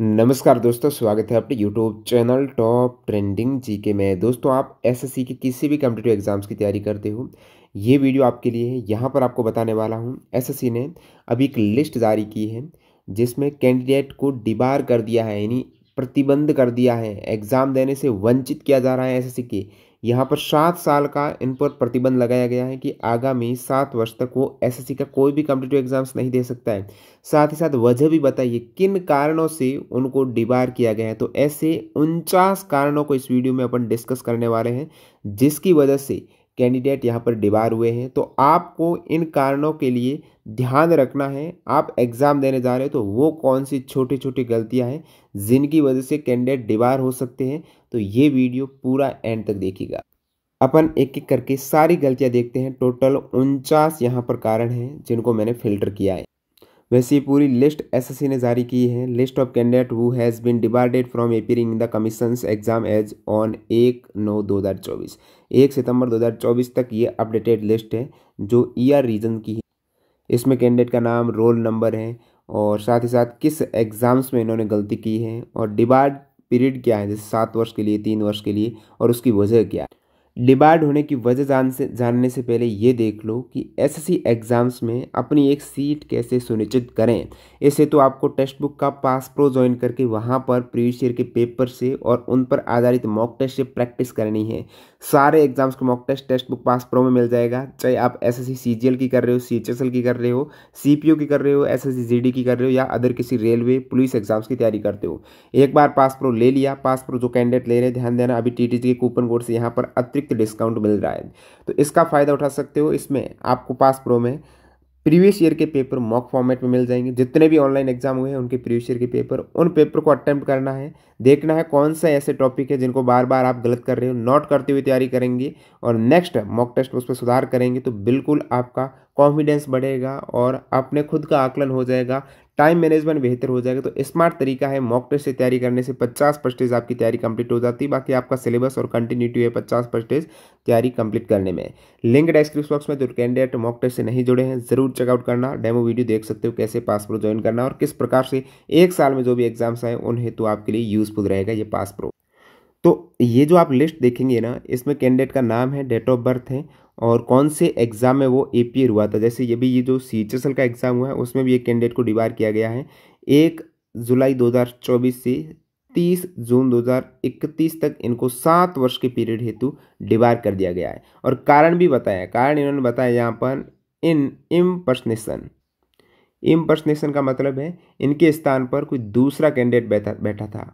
नमस्कार दोस्तों स्वागत है आपके YouTube channel top trending GK में दोस्तों आप एसएससी के किसी भी कम्पिटेटिव एग्जाम्स की तैयारी करते हो ये वीडियो आपके लिए है यहाँ पर आपको बताने वाला हूँ एसएससी ने अभी एक लिस्ट जारी की है जिसमें कैंडिडेट को डिबार कर दिया है यानी प्रतिबंध कर दिया है एग्ज़ाम देने से वंचित किया जा रहा है एस के यहाँ पर सात साल का इन पर प्रतिबंध लगाया गया है कि आगामी सात वर्ष तक वो एसएससी का कोई भी कॉम्पिटेटिव एग्जाम्स नहीं दे सकता है साथ ही साथ वजह भी बताइए किन कारणों से उनको डिबार किया गया है तो ऐसे उनचास कारणों को इस वीडियो में अपन डिस्कस करने वाले हैं जिसकी वजह से कैंडिडेट यहाँ पर डिबार हुए हैं तो आपको इन कारणों के लिए ध्यान रखना है आप एग्ज़ाम देने जा रहे हो तो वो कौन सी छोटी छोटी गलतियाँ हैं जिनकी वजह से कैंडिडेट डिबार हो सकते हैं तो ये वीडियो पूरा एंड तक देखिएगा अपन एक एक करके सारी गलतियाँ देखते हैं टोटल उनचास यहाँ पर कारण हैं जिनको मैंने फिल्टर किया है वैसी पूरी लिस्ट एसएससी ने जारी की है list of candidate who has been debarred from appearing in the commission exam as on एक नौ दो हज़ार चौबीस एक सितंबर दो हज़ार चौबीस तक ये अपडेटेड लिस्ट है जो ईआर e रीजन की है इसमें कैंडिडेट का नाम रोल नंबर है और साथ ही साथ किस एग्ज़ाम्स में इन्होंने गलती की है और डिबार्ड पीरियड क्या है जैसे सात वर्ष के लिए तीन वर्ष के लिए और उसकी वजह क्या है डिबार्ड होने की वजह जान से जानने से पहले ये देख लो कि एसएससी एग्ज़ाम्स में अपनी एक सीट कैसे सुनिश्चित करें इसे तो आपको टेक्स्ट बुक का पास प्रो ज्वाइन करके वहाँ पर प्रीवियस ईयर के पेपर से और उन पर आधारित मॉक टेस्ट से प्रैक्टिस करनी है सारे एग्जाम्स को mock test textbook pass pro में मिल जाएगा चाहे आप एस एस की कर रहे हो सी की कर रहे हो सी की कर रहे हो एस एस की कर रहे हो या अदर किसी रेलवे पुलिस एग्जाम्स की तैयारी करते हो एक बार पास प्रो ले लिया पास प्रो जो कैंडिडेट ले रहे हैं ध्यान देना अभी टी टी के कूपन कोड से यहाँ पर अतिरिक्त डिस्काउंट मिल रहा है तो इसका फ़ायदा उठा सकते हो इसमें आपको पास प्रो में प्रीवियस ईयर के पेपर मॉक फॉर्मेट में मिल जाएंगे जितने भी ऑनलाइन एग्जाम हुए हैं उनके प्रीवियस ईयर के पेपर उन पेपर को अटैम्प्ट करना है देखना है कौन सा ऐसे टॉपिक है जिनको बार बार आप गलत कर रहे हो नोट करते हुए तैयारी करेंगे और नेक्स्ट मॉक टेस्ट उस पर सुधार करेंगे तो बिल्कुल आपका कॉन्फिडेंस बढ़ेगा और अपने खुद का आकलन हो जाएगा टाइम मैनेजमेंट बेहतर हो जाएगा तो स्मार्ट तरीका है मॉक टेस्ट से तैयारी करने से पचास परसेंटेज आपकी तैयारी कंप्लीट हो जाती है बाकी आपका सिलेबस और कंटिन्यूटी है पचास परसेंटेज तैयारी कंप्लीट करने में लिंक डिस्क्रिप्शन बॉक्स में जो कैंडिडेट मॉक टेस्ट से नहीं जुड़े हैं जरूर चेकआउट करना डेमो वीडियो देख सकते हो कैसे पास प्रो ज्वाइन करना और किस प्रकार से एक साल में जो भी एग्जाम्स आए उन हेतु तो आपके लिए यूजफुल रहेगा ये पास प्रो तो ये जो आप लिस्ट देखेंगे ना इसमें कैंडिडेट का नाम है डेट ऑफ बर्थ है और कौन से एग्ज़ाम में वो ए पी हुआ था जैसे ये भी ये जो सी एच एस एल का एग्ज़ाम हुआ है उसमें भी एक कैंडिडेट को डिवार किया गया है एक जुलाई 2024 से 30 जून 2031 तक इनको सात वर्ष के पीरियड हेतु डिवार कर दिया गया है और कारण भी बताया कारण इन्होंने बताया यहाँ पर इन इम्पर्सनेसन इम्पर्सनेसन का मतलब है इनके स्थान पर कोई दूसरा कैंडिडेट बैठा बैठा था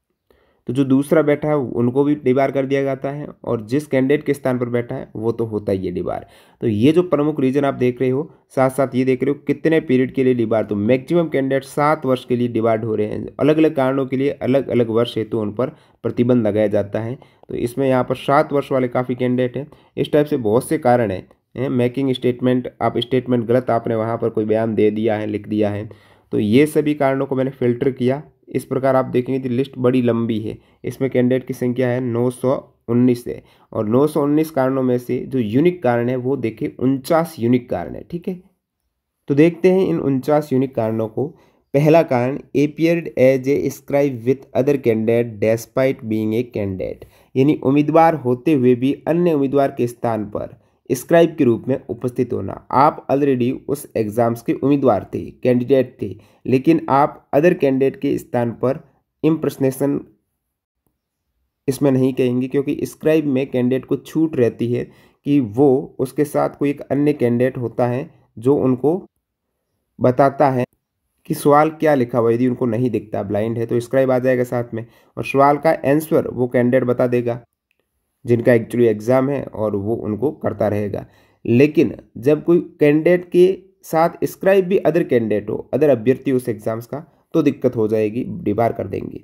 तो जो दूसरा बैठा है उनको भी डिबार कर दिया जाता है और जिस कैंडिडेट के स्थान पर बैठा है वो तो होता ही है डिबार तो ये जो प्रमुख रीजन आप देख रहे हो साथ साथ ये देख रहे हो कितने पीरियड के लिए डिबार तो मैक्सिमम कैंडिडेट सात वर्ष के लिए डिबार्ड हो रहे हैं अलग अलग कारणों के लिए अलग अलग वर्ष हेतु तो उन पर प्रतिबंध लगाया जाता है तो इसमें यहाँ पर सात वर्ष वाले काफ़ी कैंडिडेट हैं इस टाइप से बहुत से कारण हैं मेकिंग स्टेटमेंट आप स्टेटमेंट गलत आपने वहाँ पर कोई बयान दे दिया है लिख दिया है तो ये सभी कारणों को मैंने फिल्टर किया इस प्रकार आप देखेंगे तो लिस्ट बड़ी लंबी है इसमें कैंडिडेट की संख्या है नौ सौ उन्नीस है और नौ सौ उन्नीस कारणों में से जो यूनिक कारण है वो देखिए उनचास यूनिक कारण है ठीक है तो देखते हैं इन उनचास यूनिक कारणों को पहला कारण appeared as a scribe with other candidate despite being a candidate यानी उम्मीदवार होते हुए भी अन्य उम्मीदवार के स्थान पर स्क्राइब के रूप में उपस्थित होना आप ऑलरेडी उस एग्ज़ाम्स के उम्मीदवार थे कैंडिडेट थे लेकिन आप अदर कैंडिडेट के स्थान पर इम्प्रश्नेशन इसमें नहीं कहेंगे क्योंकि स्क्राइब में कैंडिडेट को छूट रहती है कि वो उसके साथ कोई एक अन्य कैंडिडेट होता है जो उनको बताता है कि सवाल क्या लिखा हुआ यदि उनको नहीं दिखता ब्लाइंड है तो स्क्राइब आ जाएगा साथ में और सवाल का आंसर वो कैंडिडेट बता देगा जिनका एक्चुअली एग्ज़ाम है और वो उनको करता रहेगा लेकिन जब कोई कैंडिडेट के साथ स्क्राइब भी अदर कैंडिडेट हो अदर अभ्यर्थी उस एग्ज़ाम्स का तो दिक्कत हो जाएगी डिबार कर देंगे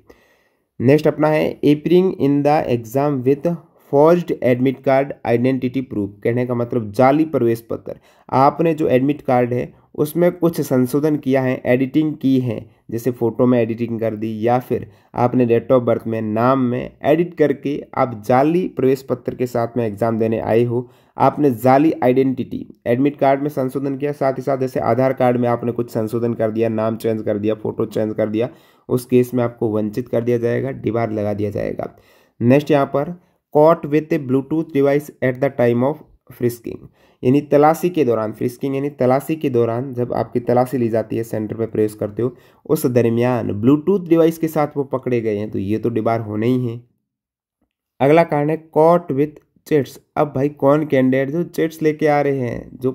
नेक्स्ट अपना है appearing in the exam with forged admit card identity proof कहने का मतलब जाली प्रवेश पत्र आपने जो एडमिट कार्ड है उसमें कुछ संशोधन किया है एडिटिंग की है जैसे फ़ोटो में एडिटिंग कर दी या फिर आपने डेट ऑफ बर्थ में नाम में एडिट करके आप जाली प्रवेश पत्र के साथ में एग्ज़ाम देने आए हो आपने जाली आइडेंटिटी एडमिट कार्ड में संशोधन किया साथ ही साथ जैसे आधार कार्ड में आपने कुछ संशोधन कर दिया नाम चेंज कर दिया फ़ोटो चेंज कर दिया उस केस में आपको वंचित कर दिया जाएगा डिवार लगा दिया जाएगा नेक्स्ट यहाँ पर caught with a Bluetooth device at the time of frisking यानी तलाशी के दौरान फ्रिस्किंग यानी तलाशी के दौरान जब आपकी तलाशी ली जाती है सेंटर पर प्रेस करते हो उस दरमियान ब्लूटूथ डिवाइस के साथ वो पकड़े गए हैं तो ये तो डिबार होने ही है अगला कारण है कॉट विथ चिट्स अब भाई कौन कैंडिडेट जो चिट्स लेके आ रहे हैं जो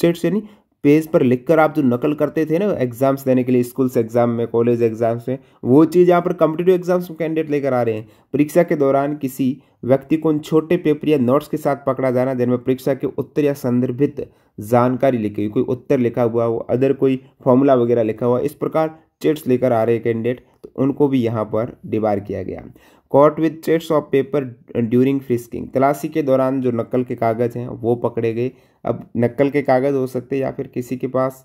चिट्स यानी पेज पर लिखकर आप जो नकल करते थे ना एग्जाम्स देने के लिए स्कूल्स एग्जाम में कॉलेज एग्जाम्स में वो चीज़ यहाँ पर कम्पिटेटिव एग्जाम्स में कैंडिडेट लेकर आ रहे हैं परीक्षा के दौरान किसी व्यक्ति को उन छोटे पेपर या नोट्स के साथ पकड़ा जाना जिनमें परीक्षा के उत्तर या संदर्भित जानकारी लिखी हुई कोई उत्तर लिखा हुआ हो अदर कोई फॉर्मूला वगैरह लिखा हुआ इस प्रकार चिट्स लेकर आ रहे हैं कैंडिडेट तो उनको भी यहाँ पर डिबार किया गया caught with chits of paper during frisking तलाशी के दौरान जो नकल के कागज़ हैं वो पकड़े गए अब नक्कल के कागज़ हो सकते या फिर किसी के पास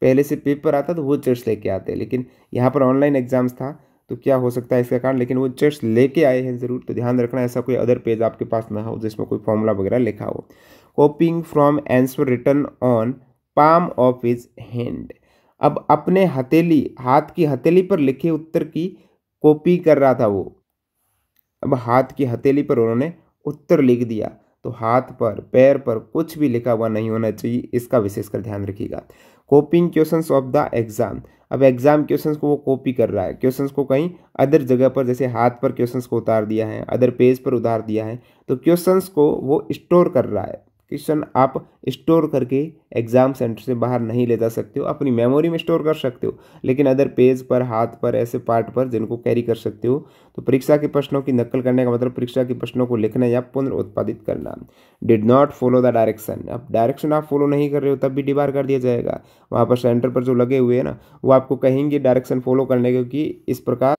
पहले से पेपर आता तो वो चर्च लेके आते लेकिन यहाँ पर ऑनलाइन एग्ज़ाम्स था तो क्या हो सकता है इसका कारण लेकिन वो चर्च लेके आए हैं ज़रूर तो ध्यान रखना ऐसा कोई अदर पेज आपके पास ना हो जिसमें कोई फॉर्मूला वगैरह लिखा हो copying from answer written on palm of his hand अब अपने हथेली हाथ की हथेली पर लिखे उत्तर की कॉपी कर रहा था वो अब हाथ की हथेली पर उन्होंने उत्तर लिख दिया तो हाथ पर पैर पर कुछ भी लिखा हुआ नहीं होना चाहिए इसका विशेषकर ध्यान रखिएगा copying question of the exam अब एग्जाम क्वेश्चन को वो कॉपी कर रहा है क्वेश्चन को कहीं अदर जगह पर जैसे हाथ पर क्वेश्चन को उतार दिया है अदर पेज पर उतार दिया है तो क्वेश्चन को वो स्टोर कर रहा है क्वेश्चन आप स्टोर करके एग्ज़ाम सेंटर से बाहर नहीं ले जा सकते हो अपनी मेमोरी में स्टोर कर सकते हो लेकिन अदर पेज पर हाथ पर ऐसे पार्ट पर जिनको कैरी कर सकते हो तो परीक्षा के प्रश्नों की नकल करने का मतलब परीक्षा के प्रश्नों को लिखना या उत्पादित करना did not follow the direction अब डायरेक्शन आप फॉलो नहीं कर रहे हो तब भी डिबार कर दिया जाएगा वहाँ पर सेंटर पर जो लगे हुए हैं ना वो आपको कहेंगे डायरेक्शन फॉलो करने के इस प्रकार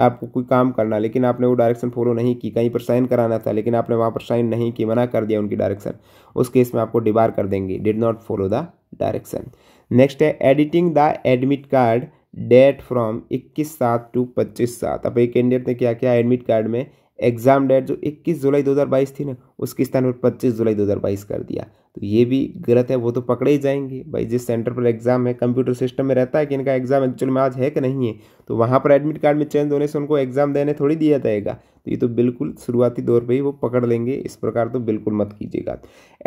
आपको कोई काम करना लेकिन आपने वो डायरेक्शन फॉलो नहीं की कहीं पर साइन कराना था लेकिन आपने वहाँ पर साइन नहीं की मना कर दिया उनकी डायरेक्शन उस केस में आपको डिबार कर देंगे did not follow the direction next है editing the admit card date from इक्कीस सात टू पच्चीस सात अब एक कैंडिडेट ने क्या किया एडमिट कार्ड में एग्ज़ाम डेट जो 21 जुलाई 2022 थी ना उसके स्थान पर 25 जुलाई 2022 कर दिया तो ये भी गलत है वो तो पकड़े ही जाएंगे भाई जिस सेंटर पर एग्ज़ाम है कंप्यूटर सिस्टम में रहता है कि इनका एग्ज़ाम एक्चुअल में आज है कि नहीं है तो वहाँ पर एडमिट कार्ड में चेंज होने से उनको एग्ज़ाम देने थोड़ी दिया जाएगा तो ये तो बिल्कुल शुरुआती दौर पर ही वो पकड़ लेंगे इस प्रकार तो बिल्कुल मत कीजिएगा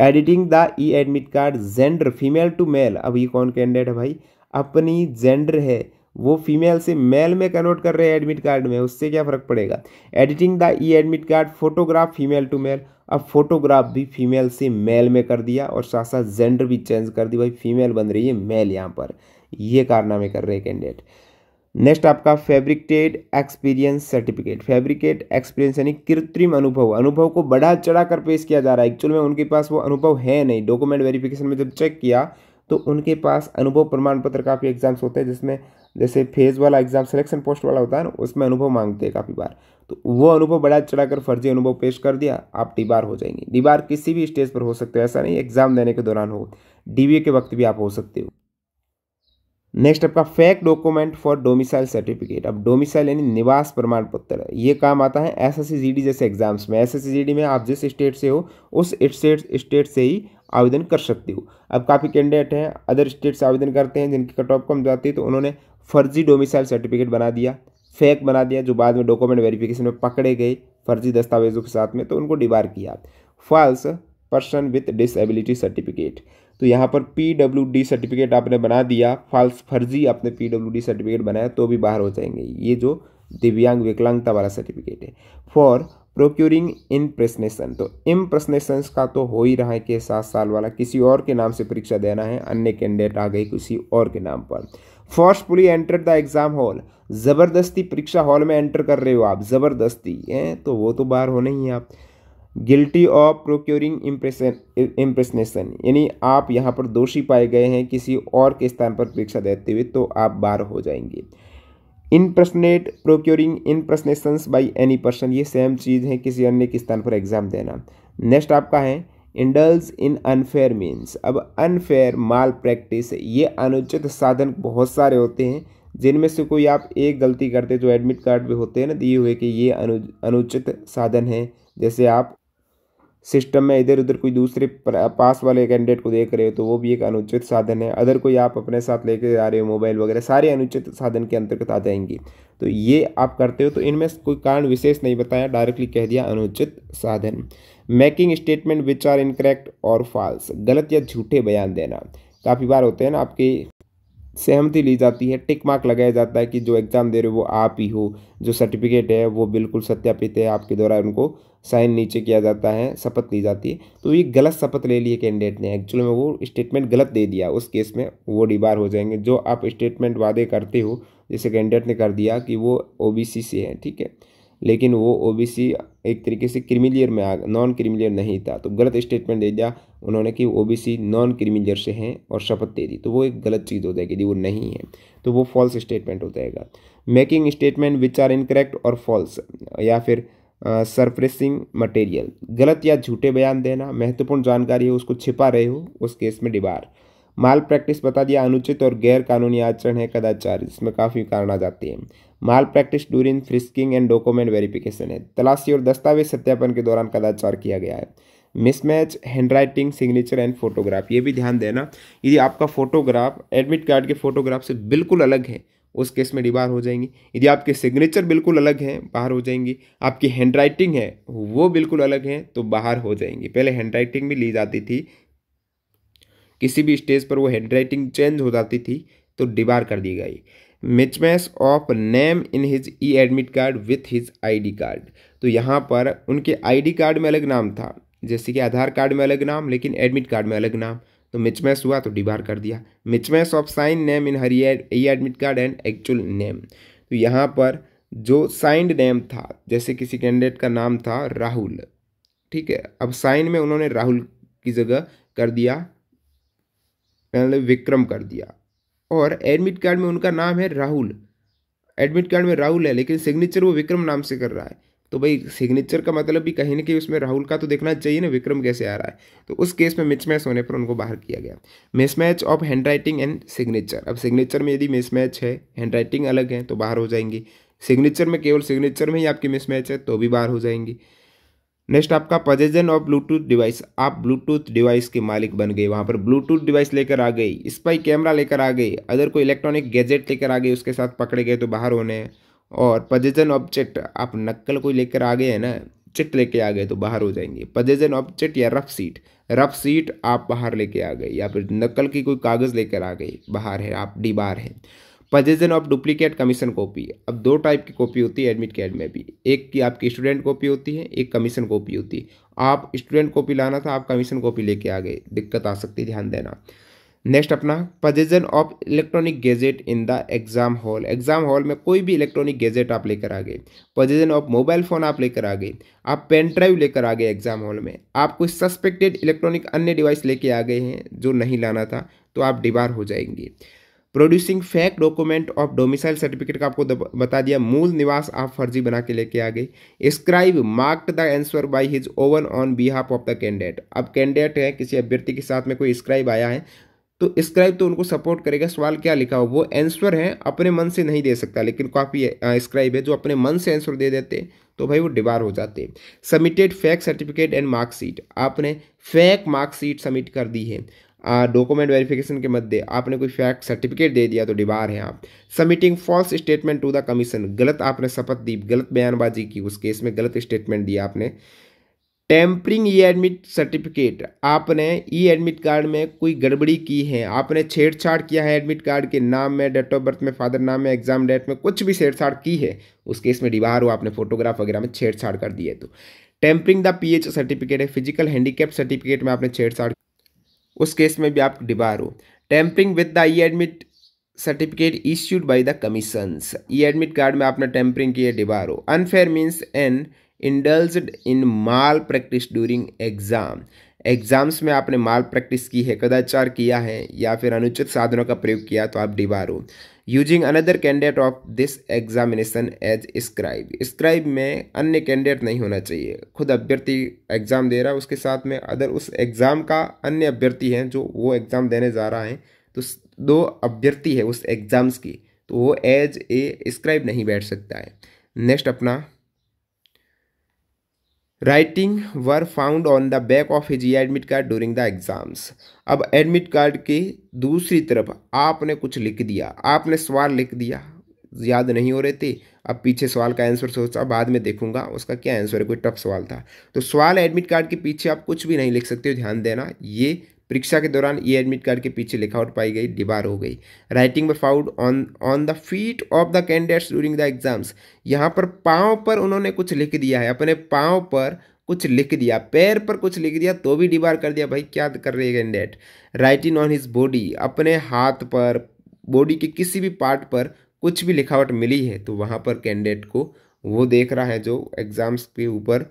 editing the e admit card gender female to male अब ये कौन कैंडिडेट है भाई अपनी जेंडर है वो फीमेल से मेल में कन्वर्ट कर रहे हैं एडमिट कार्ड में उससे क्या फ़र्क पड़ेगा editing the e admit card photograph female to male अब फोटोग्राफ भी फीमेल से मेल में कर दिया और साथ साथ जेंडर भी चेंज कर दिया भाई फीमेल बन रही है मेल यहाँ पर ये कारनामे कर रहे हैं कैंडिडेट नेक्स्ट आपका fabricated experience certificate fabricate experience यानी कृत्रिम अनुभव अनुभव को बढ़ा चढ़ा कर पेश किया जा रहा है एक्चुअल में उनके पास वो अनुभव है नहीं डॉक्यूमेंट वेरिफिकेशन में जब चेक किया तो उनके पास अनुभव प्रमाण पत्र काफ़ी एग्जाम्स होते हैं जिसमें जैसे फेज वाला एग्जाम सिलेक्शन पोस्ट वाला होता है ना उसमें अनुभव मांगते हैं काफ़ी बार तो वो अनुभव बढ़ा चढ़ाकर अच्छा फर्जी अनुभव पेश कर दिया आप डिबार हो जाएंगे डिबार किसी भी स्टेज पर हो सकते हो ऐसा नहीं एग्जाम देने के दौरान हो डीवीए के वक्त भी आप हो सकते हो नेक्स्ट आपका fake document for domicile certificate अब डोमिसाइल यानी निवास प्रमाण पत्र ये काम आता है एस एस जैसे एग्जाम्स में एस एस में आप जिस स्टेट से हो उस स्टेट स्टेट से ही आवेदन कर सकते हो अब काफ़ी कैंडिडेट हैं अदर स्टेट से आवेदन करते हैं जिनकी कट ऑफ कम जाती है तो उन्होंने फर्जी डोमिसाइल सर्टिफिकेट बना दिया फेक बना दिया जो बाद में डॉक्यूमेंट वेरिफिकेशन में पकड़े गए फर्जी दस्तावेजों के साथ में तो उनको डिबार किया false person with disability certificate तो यहाँ पर पी डब्ल्यू डी सर्टिफिकेट आपने बना दिया फॉल्स फर्जी आपने पी डब्ल्यू डी सर्टिफिकेट बनाया तो भी बाहर हो जाएंगे ये जो दिव्यांग विकलांगता वाला सर्टिफिकेट है फॉर प्रोक्योरिंग इम्प्रेसनेशन तो इम्प्रेसनेशन का तो हो ही रहा है कि सात साल वाला किसी और के नाम से परीक्षा देना है अन्य कैंडिडेट आ गए किसी और के नाम पर first forcefully enter the exam hall ज़बरदस्ती परीक्षा हॉल में एंटर कर रहे हो आप ज़बरदस्ती हैं तो वो तो बाहर होना ही आप guilty of procuring impression impersonation यानी आप यहाँ पर दोषी पाए गए हैं किसी और के स्थान पर परीक्षा देते हुए तो आप बाहर हो जाएंगे impersonate procuring impersonations by any person ये सेम चीज़ है किसी अन्य के स्थान पर एग्जाम देना नेक्स्ट आपका है इंडल्स इन अनफेयर मीन्स अब अनफेयर माल प्रैक्टिस ये अनुचित साधन बहुत सारे होते हैं जिनमें से कोई आप एक गलती करते जो एडमिट कार्ड पे होते हैं ना दिए हुए कि ये अनु अनुचित साधन है जैसे आप सिस्टम में इधर उधर कोई दूसरे पास वाले कैंडिडेट को देख रहे हो तो वो भी एक अनुचित साधन है अदर कोई आप अपने साथ लेके जा रहे हो मोबाइल वगैरह सारे अनुचित साधन के अंतर्गत आ जाएंगी तो ये आप करते हो तो इनमें कोई कारण विशेष नहीं बताया डायरेक्टली कह दिया अनुचित साधन making statement which are incorrect और फॉल्स गलत या झूठे बयान देना काफ़ी बार होते हैं ना आपकी सहमति ली जाती है टिक मार्क लगाया जाता है कि जो एग्ज़ाम दे रहे हो वो आप ही हो जो सर्टिफिकेट है वो बिल्कुल सत्यापित है आपके द्वारा उनको साइन नीचे किया जाता है शपथ ली जाती है तो ये गलत शपथ ले ली है कैंडिडेट ने एक्चुअल में वो स्टेटमेंट गलत दे दिया उस केस में वो डिबार हो जाएंगे जो आप स्टेटमेंट वादे करते हो जैसे कैंडिडेट ने कर दिया कि वो ओ से है ठीक है लेकिन वो ओ एक तरीके से क्रिमिलियर में आ नॉन क्रिमिलियर नहीं था तो गलत स्टेटमेंट दे दिया उन्होंने कि ओ नॉन क्रिमिलियर से हैं और शपथ दे दी तो वो एक गलत चीज़ हो जाएगी यदि वो नहीं है तो वो फॉल्स स्टेटमेंट हो जाएगा making statement which are incorrect और फॉल्स या फिर सरप्रेसिंग मटेरियल गलत या झूठे बयान देना महत्वपूर्ण जानकारी हो उसको छिपा रहे हो उस केस में डिबार माल प्रैक्टिस बता दिया अनुचित और गैर कानूनी आचरण है कदाचार इसमें काफ़ी कारण आ जाते हैं malpractice during frisking and document verification है तलाशी और दस्तावेज सत्यापन के दौरान कदाचार किया गया है mismatch handwriting signature and photograph ये भी ध्यान देना यदि आपका फोटोग्राफ एडमिट कार्ड के फोटोग्राफ से बिल्कुल अलग है उस केस में डिबार हो जाएंगी यदि आपके सिग्नेचर बिल्कुल अलग हैं बाहर हो जाएंगी आपकी हैंड राइटिंग है वो बिल्कुल अलग है तो बाहर हो जाएंगी पहले हैंड राइटिंग भी ली जाती थी किसी भी स्टेज पर वो हैंड राइटिंग चेंज हो जाती थी तो डिबार कर दी गई mismatch of name in his e admit card with his I card तो यहाँ पर उनके आई कार्ड में अलग नाम था जैसे कि आधार कार्ड में अलग नाम लेकिन एडमिट कार्ड में अलग नाम तो मिचमैस हुआ तो डिबार कर दिया mismatch of sign name in her admit card and actual name तो यहाँ पर जो साइंड नेम था जैसे किसी कैंडिडेट का नाम था राहुल ठीक है अब साइन में उन्होंने राहुल की जगह कर दिया विक्रम कर दिया और एडमिट कार्ड में उनका नाम है राहुल एडमिट कार्ड में राहुल है लेकिन सिग्नेचर वो विक्रम नाम से कर रहा है तो भाई सिग्नेचर का मतलब भी कहीं ना कहीं उसमें राहुल का तो देखना चाहिए ना विक्रम कैसे आ रहा है तो उस केस में मिसमैच होने पर उनको बाहर किया गया mismatch of handwriting and signature अब सिग्नेचर में यदि मिसमैच है हैंड राइटिंग अलग है तो बाहर हो जाएंगी सिग्नेचर में केवल सिग्नेचर में ही आपकी मिसमैच है तो भी बाहर हो जाएंगी नेक्स्ट आपका पजेजन ऑफ ब्लूटूथ डिवाइस आप ब्लूटूथ डिवाइस के मालिक बन गए वहाँ पर ब्लूटूथ डिवाइस लेकर आ गई स्पाई कैमरा लेकर आ गई अदर कोई इलेक्ट्रॉनिक गैजेट लेकर आ गई उसके साथ पकड़े गए तो बाहर होने हैं और पजेजन ऑब्जेक्ट आप नक्कल को लेकर आ गए हैं ना चिट लेके आ गए तो बाहर हो जाएंगे पजेजन ऑब्जेक्ट या रफ सीट रफ सीट आप बाहर लेके आ गए या फिर नकल की कोई कागज़ लेकर आ गए बाहर है आप डी बार हैं possession of duplicate commission copy अब दो टाइप की कॉपी होती है एडमिट कार्ड में भी एक की आपकी स्टूडेंट कॉपी होती है एक कमीशन कॉपी होती है आप स्टूडेंट कॉपी लाना था आप कमीशन कॉपी लेके आ गए दिक्कत आ सकती है ध्यान देना नेक्स्ट अपना position of electronic gadget in the exam hall exam hall में कोई भी इलेक्ट्रॉनिक गैजेट आप लेकर आ गए पोजिशन ऑफ मोबाइल फ़ोन आप लेकर आ गए आप पेन ड्राइव लेकर आ गए एग्जाम हॉल में आप कोई सस्पेक्टेड इलेक्ट्रॉनिक अन्य डिवाइस लेके आ गए हैं जो नहीं लाना था तो आप डिबार हो जाएंगे producing fake document of domicile certificate का आपको बता दिया मूल निवास आप फर्जी बना के लेके आ गए scribe marked the answer by his own on behalf of the candidate अब कैंडिडेट है किसी अभ्यर्थी के साथ में कोई स्क्राइब आया है तो स्क्राइब तो उनको सपोर्ट करेगा सवाल क्या लिखा हो वो आंसर है अपने मन से नहीं दे सकता लेकिन काफ़ी स्क्राइब है जो अपने मन से आंसर दे देते तो भाई वो डिबार हो जाते submitted fake certificate and marksheet आपने फैक मार्कशीट सबमिट कर दी है डॉक्यूमेंट वेरिफिकेशन के मध्य आपने कोई फैक्ट सर्टिफिकेट दे दिया तो डिबार है आप submitting false statement to the commission गलत आपने शपथ दी गलत बयानबाजी की उस केस में गलत स्टेटमेंट दिया आपने टेम्परिंग ई एडमिट सर्टिफिकेट आपने ई एडमिट कार्ड में कोई गड़बड़ी की है आपने छेड़छाड़ किया है एडमिट कार्ड के नाम में डेट ऑफ बर्थ में फादर नाम में एग्जाम डेट में कुछ भी छेड़छाड़ की है उस केस में डिवाहर हो आपने फोटोग्राफ वगैरह में छेड़छाड़ कर दी है तो tampering the P H certificate है फिजिकल हैंडीकैप सर्टिफिकेट में आपने छेड़छाड़ उस केस में भी आप डिबार हो tampering with the e admit certificate issued by the commissions e admit card में आपने टेम्परिंग की है डिबार हो unfair means an indulge in malpractice during exam exams में आपने माल प्रैक्टिस की है कदाचार किया है या फिर अनुचित साधनों का प्रयोग किया तो आप डिबार हो using another candidate of this examination as scribe scribe में अन्य कैंडिडेट नहीं होना चाहिए खुद अभ्यर्थी एग्ज़ाम दे रहा है उसके साथ में अदर उस एग्ज़ाम का अन्य अभ्यर्थी है जो वो एग्ज़ाम देने जा रहा है तो दो अभ्यर्थी है उस एग्ज़ाम्स की तो वो एज ए स्क्राइब नहीं बैठ सकता है नेक्स्ट अपना writing were found on the back of his admit card during the exams अब एडमिट कार्ड के दूसरी तरफ आपने कुछ लिख दिया आपने सवाल लिख दिया याद नहीं हो रहे थे अब पीछे सवाल का आंसर सोचा बाद में देखूंगा उसका क्या आंसर है कोई टफ सवाल था तो सवाल एडमिट कार्ड के पीछे आप कुछ भी नहीं लिख सकते हो ध्यान देना ये परीक्षा के दौरान ये एडमिट कार्ड के पीछे लिखावट पाई गई डिबार हो गई राइटिंग में found on on the feet of the candidates during the exams यहाँ पर पाँव पर उन्होंने कुछ लिख दिया है अपने पाँव पर कुछ लिख दिया पैर पर कुछ लिख दिया तो भी डिबार कर दिया भाई क्या कर रही है candidate writing on his body अपने हाथ पर बॉडी के किसी भी पार्ट पर कुछ भी लिखावट मिली है तो वहाँ पर कैंडिडेट को वो देख रहा है जो एग्ज़ाम्स के ऊपर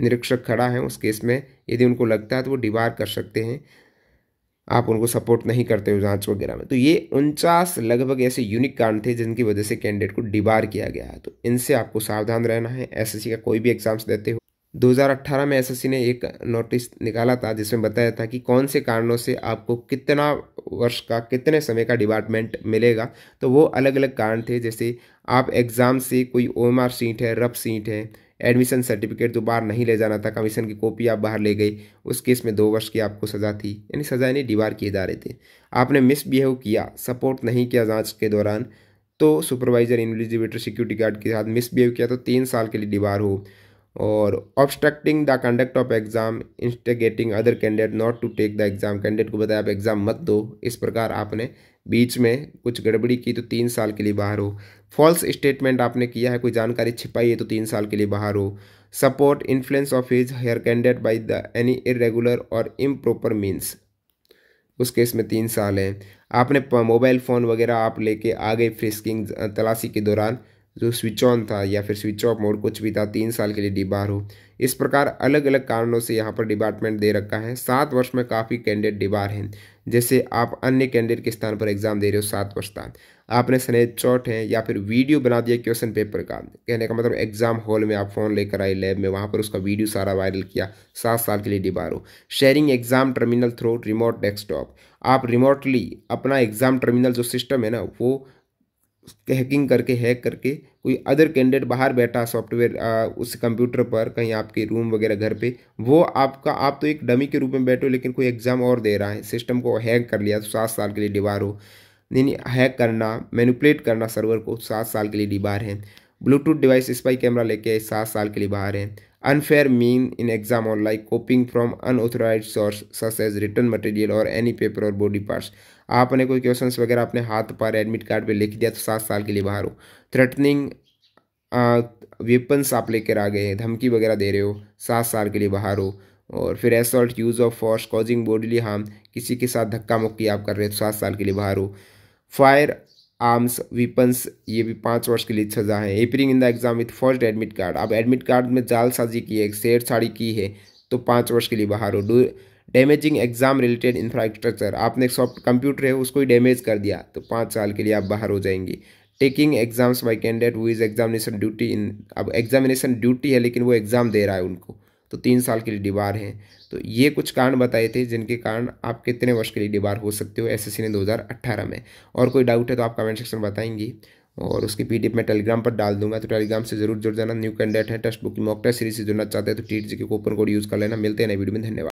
निरीक्षक खड़ा है उस केस में यदि उनको लगता है तो वो डिबार कर सकते हैं आप उनको सपोर्ट नहीं करते हो जांच वगैरह में तो ये उनचास लगभग ऐसे यूनिक कारण थे जिनकी वजह से कैंडिडेट को डिबार किया गया है तो इनसे आपको सावधान रहना है एसएससी का कोई भी एग्जाम्स देते हो 2018 में एसएससी ने एक नोटिस निकाला था जिसमें बताया था कि कौन से कारणों से आपको कितना वर्ष का कितने समय का डिपार्टमेंट मिलेगा तो वो अलग अलग कारण थे जैसे आप एग्ज़ाम से कोई ओ सीट है रफ सीट है एडमिशन सर्टिफिकेट जो बाहर नहीं ले जाना था कमीशन की कॉपी आप बाहर ले गए उस केस में दो वर्ष की आपको सज़ा थी यानी सज़ा यानी डिवार किए जा रहे थे आपने मिसबिहेव किया सपोर्ट नहीं किया जाँच के दौरान तो सुपरवाइजर इन्वेस्टिगेटर सिक्योरिटी गार्ड के साथ मिसबिहेव किया तो तीन साल के लिए डिवार हो और obstructing the conduct of exam instigating other candidate not to take the exam candidate को बताया आप एग्ज़ाम मत दो इस प्रकार आपने बीच में कुछ गड़बड़ी की तो तीन साल के लिए बाहर हो फॉल्स स्टेटमेंट आपने किया है कोई जानकारी छिपाई है तो तीन साल के लिए बाहर हो support influence of his her candidate by the any irregular or improper means उस केस में तीन साल है आपने मोबाइल फ़ोन वगैरह आप लेके आ गए फ्रिस्किंग तलाशी के दौरान जो स्विच ऑन था या फिर स्विच ऑफ मोड कुछ भी था तीन साल के लिए डिबार हो इस प्रकार अलग अलग कारणों से यहाँ पर डिपार्टमेंट दे रखा है सात वर्ष में काफ़ी कैंडिडेट डिबार हैं जैसे आप अन्य कैंडिडेट के स्थान पर एग्जाम दे रहे हो सात वर्ष तक आपने स्नेप शॉट है या फिर वीडियो बना दिया क्वेश्चन पेपर का कहने का मतलब एग्जाम हॉल में आप फ़ोन लेकर आए लैब में वहाँ पर उसका वीडियो सारा वायरल किया सात साल के लिए डिबार हो sharing exam terminal through remote desktop आप रिमोटली अपना एग्जाम टर्मिनल जो सिस्टम है ना वो हैकिंग करके हैक करके कोई अदर कैंडिडेट बाहर बैठा सॉफ्टवेयर उस कंप्यूटर पर कहीं आपके रूम वगैरह घर पे वो आपका आप तो एक डमी के रूप में बैठे हो लेकिन कोई एग्ज़ाम और दे रहा है सिस्टम को हैक कर लिया तो सात साल के लिए डिबार हो नहीं हैक करना मैनिपुलेट करना सर्वर को सात साल के लिए डिबार है ब्लूटूथ डिवाइस स्पाई कैमरा लेके सात साल के लिए बाहर है unfair mean in exam online copying from unauthorised source such as written material or any paper or body parts आपने कोई क्वेश्चन वगैरह अपने हाथ पर एडमिट कार्ड पर लिख दिया तो सात साल के लिए बाहर हो थ्रेटनिंग वेपन्स आप लेकर आ गए हैं धमकी वगैरह दे रहे हो सात साल के लिए बाहर हो और फिर assault use of force causing bodily harm किसी के साथ धक्का मुक्की आप कर रहे हो तो सात साल के लिए बाहर हो फायर आर्म्स वीपन्स ये भी पाँच वर्ष के लिए सजा है appearing in the exam with first admit card आप एडमिट कार्ड में जालसाजी की है छेड़छाड़ी की है तो पाँच वर्ष के लिए बाहर हो डैमेजिंग एग्जाम रिलेटेड इंफ्रास्ट्रक्चर आपने सॉफ्ट कंप्यूटर है उसको ही डैमेज कर दिया तो पाँच साल के लिए आप बाहर हो जाएंगे taking exams by candidate who is examination duty in अब एग्जामिनेशन ड्यूटी है लेकिन वो एग्ज़ाम दे रहा है उनको तो तीन साल के लिए डिबार हैं तो ये कुछ कारण बताए थे जिनके कारण आप कितने वर्ष के लिए डिबार हो सकते हो एसएससी ने 2018 में और कोई डाउट है तो आप कमेंट सेक्शन बताएंगे और उसकी पीडीएफ मैं टेलीग्राम पर डाल दूंगा तो टेलीग्राम से जरूर जुड़ जाना न्यू कैंडिडेट है टेस्ट बुक की मॉक टेस्ट सीरीज से जुड़ना चाहते हैं तो जी के कोपन कोड यूज़ कर लेना मिलते हैं नई वीडियो में धन्यवाद